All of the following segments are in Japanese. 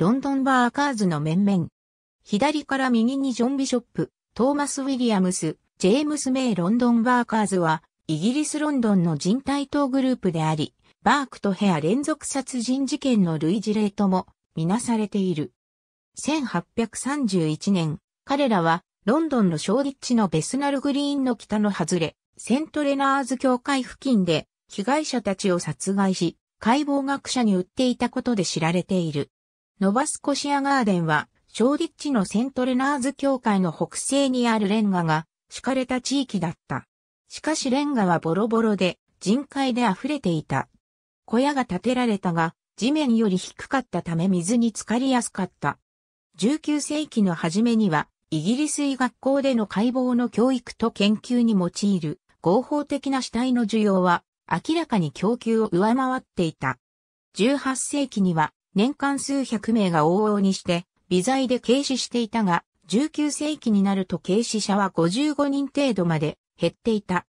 ロンドンバーカーズの面々。左から右にジョン・ビショップ、トーマス・ウィリアムス、ジェームス・メイ・ロンドン・バーカーズは、イギリス・ロンドンの人体等グループであり、バークとヘア連続殺人事件の類似例とも、みなされている。1831年、彼らは、ロンドンの小ョ地リッチのベスナルグリーンの北の外れ、セントレナーズ教会付近で、被害者たちを殺害し、解剖学者に売っていたことで知られている。ノバスコシアガーデンは、小立地ッチのセントレナーズ教会の北西にあるレンガが敷かれた地域だった。しかしレンガはボロボロで人海で溢れていた。小屋が建てられたが地面より低かったため水に浸かりやすかった。19世紀の初めにはイギリス医学校での解剖の教育と研究に用いる合法的な死体の需要は明らかに供給を上回っていた。18世紀には年間数百名が往々にして、微罪で軽視していたが、19世紀になると軽視者は55人程度まで減っていた。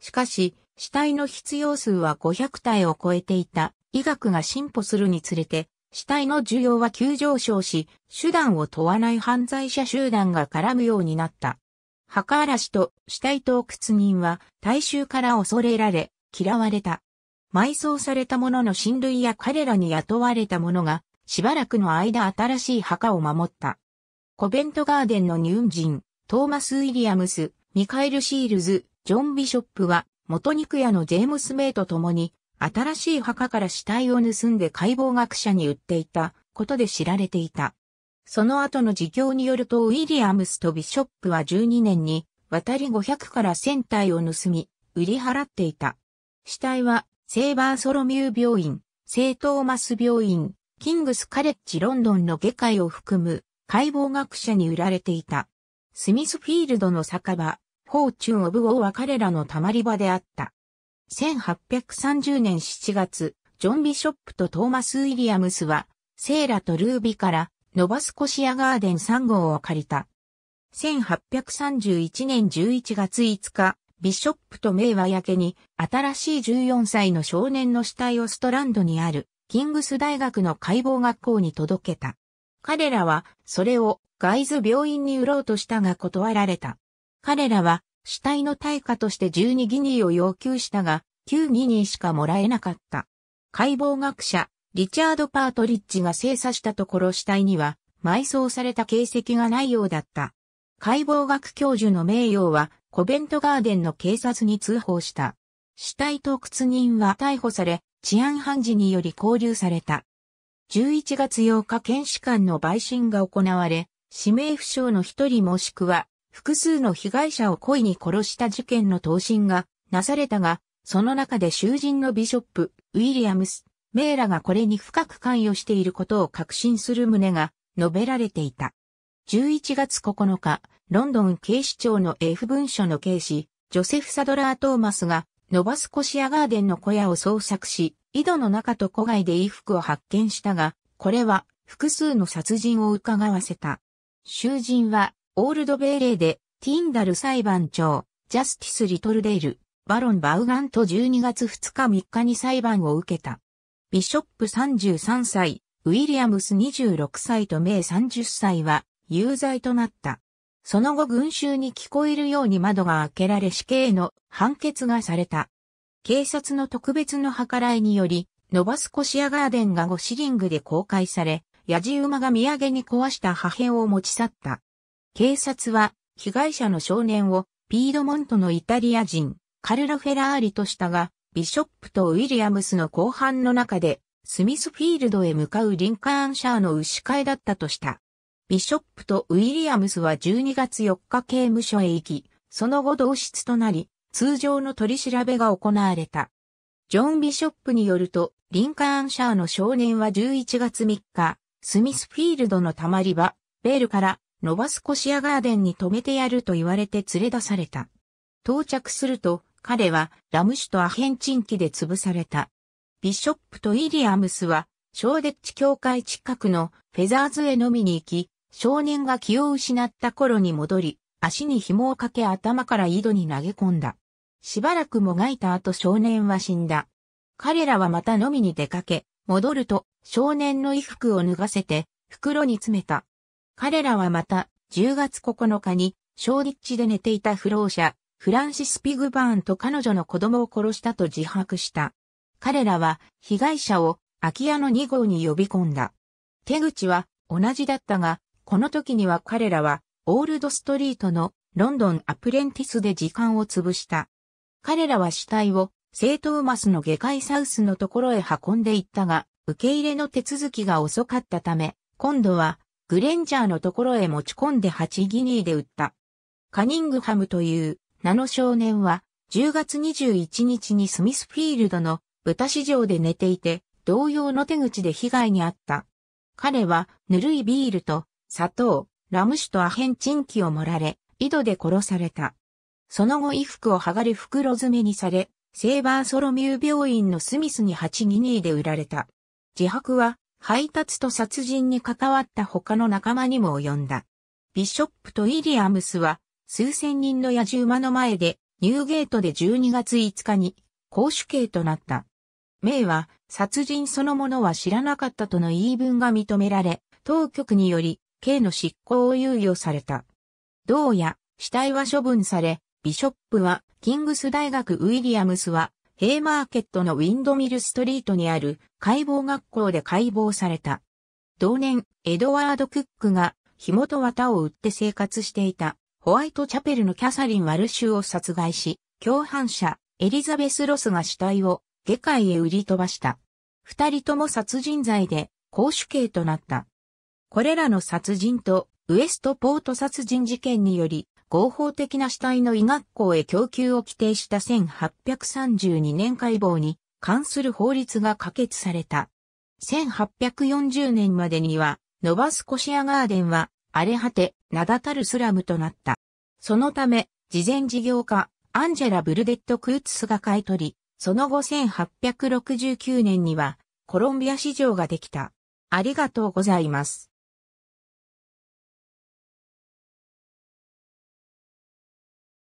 しかし、死体の必要数は500体を超えていた。医学が進歩するにつれて、死体の需要は急上昇し、手段を問わない犯罪者集団が絡むようになった。墓嵐と死体盗掘人は大衆から恐れられ、嫌われた。埋葬された者の親類や彼らに雇われた者が、しばらくの間新しい墓を守った。コベントガーデンの入人、トーマス・ウィリアムス、ミカエル・シールズ、ジョン・ビショップは、元肉屋のジェームス・メイと共に、新しい墓から死体を盗んで解剖学者に売っていたことで知られていた。その後の事業によるとウィリアムスとビショップは12年に渡り500から1000体を盗み、売り払っていた。死体はセーバーソロミュー病院、聖トーマス病院、キングスカレッジロンドンの外科医を含む解剖学者に売られていた。スミスフィールドの酒場、フォーチュン・オブ・オーは彼らの溜まり場であった。1830年7月、ジョン・ビショップとトーマス・ウィリアムスは、セーラとルービからノバスコシアガーデン3号を借りた。1831年11月5日、ビショップとメイはやけに、新しい14歳の少年の死体をストランドにある、キングス大学の解剖学校に届けた。彼らは、それを、ガイズ病院に売ろうとしたが断られた。彼らは、死体の対価として12ギニーを要求したが、9ギニーしかもらえなかった。解剖学者、リチャード・パートリッジが精査したところ死体には、埋葬された形跡がないようだった。解剖学教授の名誉は、コベントガーデンの警察に通報した。死体と屈人は逮捕され、治安判事により拘留された。11月8日検視官の陪審が行われ、指名不詳の一人もしくは、複数の被害者を故意に殺した事件の答申がなされたが、その中で囚人のビショップ、ウィリアムス、メーラがこれに深く関与していることを確信する旨が述べられていた。11月9日、ロンドン警視庁の F 文書の警視、ジョセフ・サドラー・トーマスが、ノバスコシアガーデンの小屋を捜索し、井戸の中と古外で衣服を発見したが、これは複数の殺人を伺わせた。囚人は、オールドベイレーで、ティンダル裁判長、ジャスティス・リトルデール、バロン・バウガンと12月2日3日に裁判を受けた。ビショップ33歳、ウィリアムス26歳と名30歳は有罪となった。その後群衆に聞こえるように窓が開けられ死刑の判決がされた。警察の特別の計らいにより、ノバスコシアガーデンがゴシリングで公開され、ヤジウマが土産に壊した破片を持ち去った。警察は、被害者の少年を、ピードモントのイタリア人、カルラ・フェラーリとしたが、ビショップとウィリアムスの後半の中で、スミスフィールドへ向かうリンカーンシャーの牛飼いだったとした。ビショップとウィリアムスは12月4日刑務所へ行き、その後同室となり、通常の取り調べが行われた。ジョン・ビショップによると、リンカーンシャーの少年は11月3日、スミスフィールドのたまり場、ベールから、ノバスコシアガーデンに止めてやると言われて連れ出された。到着すると、彼はラムシュとアヘンチン機で潰された。ビショップとイリアムスは、ショーデッチ教会近くのフェザーズへ飲みに行き、少年が気を失った頃に戻り、足に紐をかけ頭から井戸に投げ込んだ。しばらくもがいた後少年は死んだ。彼らはまた飲みに出かけ、戻ると少年の衣服を脱がせて袋に詰めた。彼らはまた10月9日に小ョ地ッチで寝ていた不老者、フランシス・ピグバーンと彼女の子供を殺したと自白した。彼らは被害者を空き家の2号に呼び込んだ。手口は同じだったが、この時には彼らはオールドストリートのロンドンアプレンティスで時間を潰した。彼らは死体を聖トーマスの下界サウスのところへ運んでいったが、受け入れの手続きが遅かったため、今度はグレンジャーのところへ持ち込んで8ギニーで売った。カニングハムという名の少年は10月21日にスミスフィールドの豚市場で寝ていて同様の手口で被害に遭った。彼はぬるいビールと砂糖、ラム酒とアヘンチンキを盛られ、井戸で殺された。その後衣服を剥がれ袋詰めにされ、セーバーソロミュー病院のスミスに822で売られた。自白は配達と殺人に関わった他の仲間にも及んだ。ビショップとイリアムスは数千人の野獣馬の前でニューゲートで12月5日に公主刑となった。名は殺人そのものは知らなかったとの言い分が認められ、当局により刑の執行を猶予された。同夜、死体は処分され、ビショップは、キングス大学ウィリアムスは、ヘイマーケットのウィンドミルストリートにある解剖学校で解剖された。同年、エドワード・クックが、紐と綿を売って生活していた、ホワイトチャペルのキャサリン・ワルシュを殺害し、共犯者、エリザベス・ロスが死体を、下界へ売り飛ばした。二人とも殺人罪で、公主刑となった。これらの殺人とウエストポート殺人事件により合法的な死体の医学校へ供給を規定した1832年解剖に関する法律が可決された。1840年までには、ノバスコシアガーデンは荒れ果て、名だたるスラムとなった。そのため、事前事業家、アンジェラ・ブルデット・クーツスが買い取り、その後1869年には、コロンビア市場ができた。ありがとうございます。